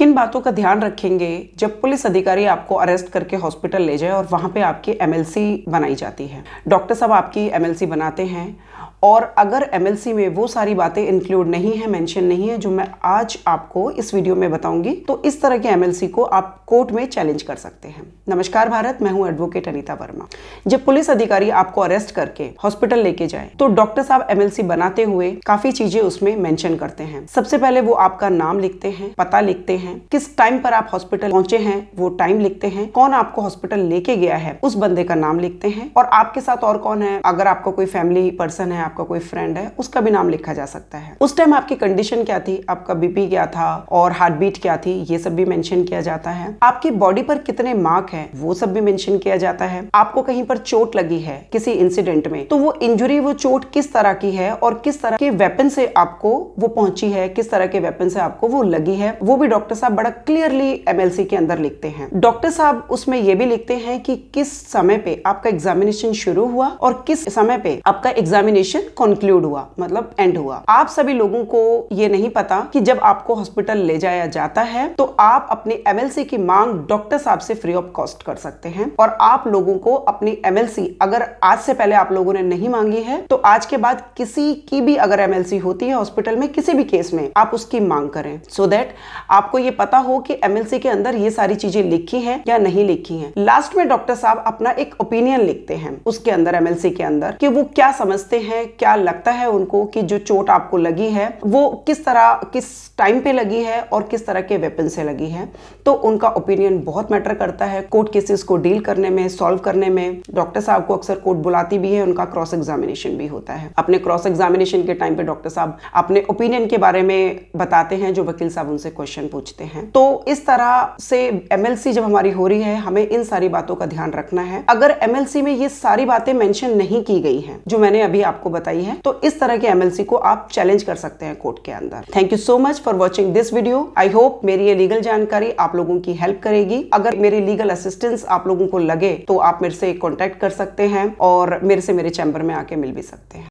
किन बातों का ध्यान रखेंगे जब पुलिस अधिकारी आपको अरेस्ट करके हॉस्पिटल ले जाए और वहाँ पे आपकी एमएलसी बनाई जाती है डॉक्टर साहब आपकी एमएलसी बनाते हैं और अगर एमएलसी में वो सारी बातें इंक्लूड नहीं है मेंशन नहीं है जो मैं आज आपको इस वीडियो में बताऊंगी तो इस तरह के एमएलसी को आप कोर्ट में चैलेंज कर सकते हैं नमस्कार भारत मैं हूं एडवोकेट अनीता वर्मा जब पुलिस अधिकारी आपको अरेस्ट करके हॉस्पिटल लेके जाए तो डॉक्टर साहब एमएलसी बनाते हुए काफी चीजें उसमें मेंशन करते हैं सबसे पहले वो आपका नाम लिखते हैं पता लिखते हैं हैं किस टाइम पर आप हॉस्पिटल पहुंचे हैं वो टाइम लिखते हैं कौन आपको हॉस्पिटल लेके गया है उस बंदे का नाम लिखते हैं और आपके साथ और कौन है अगर आपका कोई फैमिली पर्सन है आपका कोई फ्रेंड है उसका भी नाम लिखा जा सकता है उस टाइम आपकी कंडीशन क्या थी आपका बीपी क्या था और हार्ट बीट क्या थी ये सब भी मेंशन किया जाता है आपकी बॉडी पर कितने मार्क है वो सब भी मेंशन किया जाता है आपको कहीं पर चोट लगी है किसी इंसिडेंट में तो वो इंजुरी वो चोट किस तरह की है और किस तरह के वेपन से आपको वो पहुंची है किस तरह के वेपन से आपको वो लगी है वो भी डॉक्टर डॉक्टर साहब बड़ा क्लियरली एमएलसी के अंदर लिखते हैं डॉक्टर साहब उसमें यह भी लिखते हैं कि किस समय पे आपका एग्जामिनेशन शुरू हुआ और किस समय पे आपका एग्जामिनेशन कंक्लूड हुआ मतलब एंड हुआ आप सभी लोगों को ये नहीं पता कि जब आपको हॉस्पिटल ले जाया जाता है तो आप अपने एमएलसी की मांग डॉक्टर साहब से फ्री ऑफ कॉस्ट कर सकते हैं और आप लोगों को अपनी एमएलसी अगर आज से पहले आप लोगों ने नहीं मांगी है तो आज के बाद किसी की भी अगर एमएलसी होती है हॉस्पिटल में किसी भी केस में आप उसकी मांग करें सो so दैट आपको ये पता हो कि एमएलसी के अंदर ये सारी चीजें लिखी हैं या नहीं लिखी हैं लास्ट में डॉक्टर साहब अपना एक ओपिनियन लिखते हैं उसके अंदर एमएलसी के अंदर कि वो क्या समझते हैं क्या लगता है उनको कि जो चोट आपको लगी है वो किस तरह किस टाइम पे लगी है और किस तरह के वेपन से लगी है तो उनका ओपिनियन बहुत मैटर करता है कोर्ट केसेस को डील करने में सॉल्व करने में डॉक्टर साहब को अक्सर कोर्ट बुलाती भी है उनका क्रॉस एग्जामिनेशन भी होता है अपने क्रॉस एग्जामिनेशन के टाइम पे डॉक्टर साहब अपने ओपिनियन के बारे में बताते हैं जो वकील साहब उनसे क्वेश्चन पूछ सोचते हैं तो इस तरह से एमएलसी जब हमारी हो रही है हमें इन सारी बातों का ध्यान रखना है अगर एमएलसी में ये सारी बातें मेंशन नहीं की गई हैं जो मैंने अभी आपको बताई है तो इस तरह के एमएलसी को आप चैलेंज कर सकते हैं कोर्ट के अंदर thank you so much for watching this video I hope मेरी ये लीगल जानकारी आप लोगों की हेल्प करेगी अगर मेरी लीगल असिस्टेंस आप लोगों को लगे तो आप मेरे से कॉन्टेक्ट कर सकते हैं और मेरे से मेरे चैम्बर में आके मिल भी सकते हैं